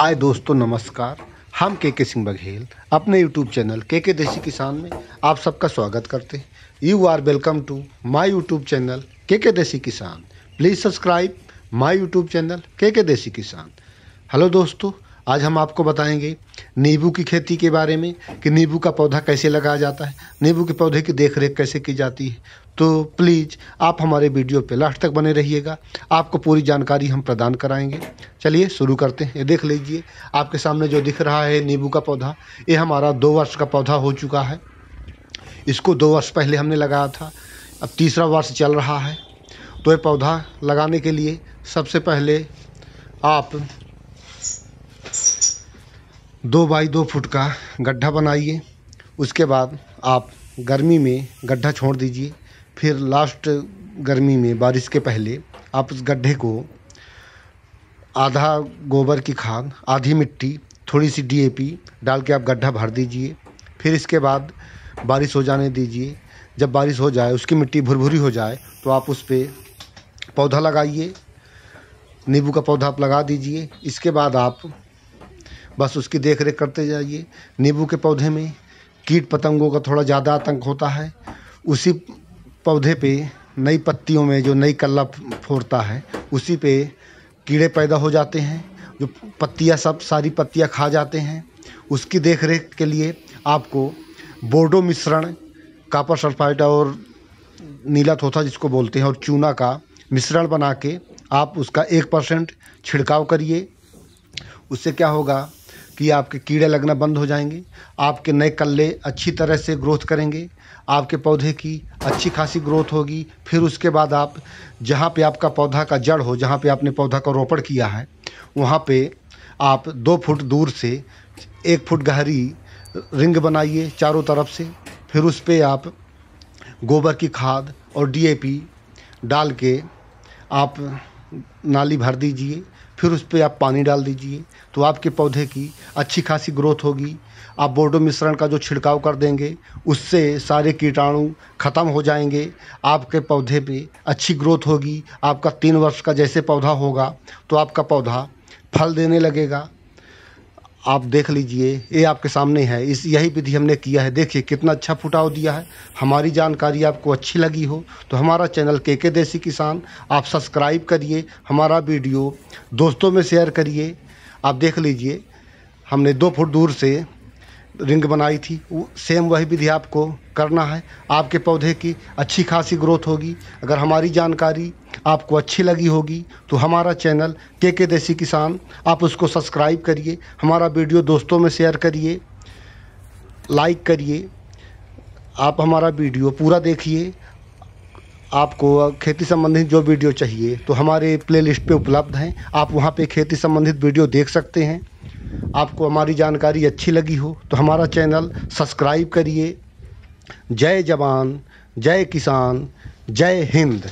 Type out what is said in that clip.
आए दोस्तों नमस्कार हम के के सिंह बघेल अपने YouTube channel K K Desi किसान में आप सबका स्वागत करते हैं you are welcome to my YouTube channel K K Desi Kisan please subscribe my YouTube channel K K Desi किसान हेलो दोस्तों आज हम आपको बताएंगे नींबू की खेती के बारे में कि नींबू का पौधा कैसे लगाया जाता है नींबू के पौधे की देख रेख कैसे की जाती है तो प्लीज़ आप हमारे वीडियो पे लास्ट तक बने रहिएगा आपको पूरी जानकारी हम प्रदान कराएंगे चलिए शुरू करते हैं ये देख लीजिए आपके सामने जो दिख रहा है नींबू का पौधा ये हमारा दो वर्ष का पौधा हो चुका है इसको दो वर्ष पहले हमने लगाया था अब तीसरा वर्ष चल रहा है तो ये पौधा लगाने के लिए सबसे पहले आप दो बाई दो फुट का गड्ढा बनाइए उसके बाद आप गर्मी में गड्ढा छोड़ दीजिए फिर लास्ट गर्मी में बारिश के पहले आप उस गड्ढे को आधा गोबर की खाद आधी मिट्टी थोड़ी सी डीएपी डाल के आप गड्ढा भर दीजिए फिर इसके बाद बारिश हो जाने दीजिए जब बारिश हो जाए उसकी मिट्टी भुरभुरी हो जाए तो आप उस पर पौधा लगाइए नींबू का पौधा आप लगा दीजिए इसके बाद आप बस उसकी देख रेख करते जाइए नींबू के पौधे में कीट पतंगों का थोड़ा ज़्यादा आतंक होता है उसी पौधे पे नई पत्तियों में जो नई कल्ला फोड़ता है उसी पे कीड़े पैदा हो जाते हैं जो पत्तियाँ सब सारी पत्तियाँ खा जाते हैं उसकी देख रेख के लिए आपको बोडो मिश्रण कापर सल्फाइड और नीला थोथा जिसको बोलते हैं और चूना का मिश्रण बना के आप उसका एक परसेंट छिड़काव करिए उससे क्या होगा कि आपके कीड़े लगना बंद हो जाएंगे आपके नए कल्ले अच्छी तरह से ग्रोथ करेंगे आपके पौधे की अच्छी खासी ग्रोथ होगी फिर उसके बाद आप जहाँ पे आपका पौधा का जड़ हो जहाँ पे आपने पौधा का रोपण किया है वहाँ पे आप दो फुट दूर से एक फुट गहरी रिंग बनाइए चारों तरफ से फिर उस पर आप गोबर की खाद और डी डाल के आप नाली भर दीजिए फिर उस पर आप पानी डाल दीजिए तो आपके पौधे की अच्छी खासी ग्रोथ होगी आप बोडो मिश्रण का जो छिड़काव कर देंगे उससे सारे कीटाणु ख़त्म हो जाएंगे आपके पौधे पे अच्छी ग्रोथ होगी आपका तीन वर्ष का जैसे पौधा होगा तो आपका पौधा फल देने लगेगा आप देख लीजिए ये आपके सामने है इस यही विधि हमने किया है देखिए कितना अच्छा फुटाव दिया है हमारी जानकारी आपको अच्छी लगी हो तो हमारा चैनल के के देसी किसान आप सब्सक्राइब करिए हमारा वीडियो दोस्तों में शेयर करिए आप देख लीजिए हमने दो फुट दूर से रिंग बनाई थी सेम वही विधि आपको करना है आपके पौधे की अच्छी खासी ग्रोथ होगी अगर हमारी जानकारी आपको अच्छी लगी होगी तो हमारा चैनल के के देसी किसान आप उसको सब्सक्राइब करिए हमारा वीडियो दोस्तों में शेयर करिए लाइक करिए आप हमारा वीडियो पूरा देखिए आपको खेती संबंधित जो वीडियो चाहिए तो हमारे प्लेलिस्ट पे उपलब्ध हैं आप वहाँ पे खेती संबंधित वीडियो देख सकते हैं आपको हमारी जानकारी अच्छी लगी हो तो हमारा चैनल सब्सक्राइब करिए जय जवान जय किसान जय हिंद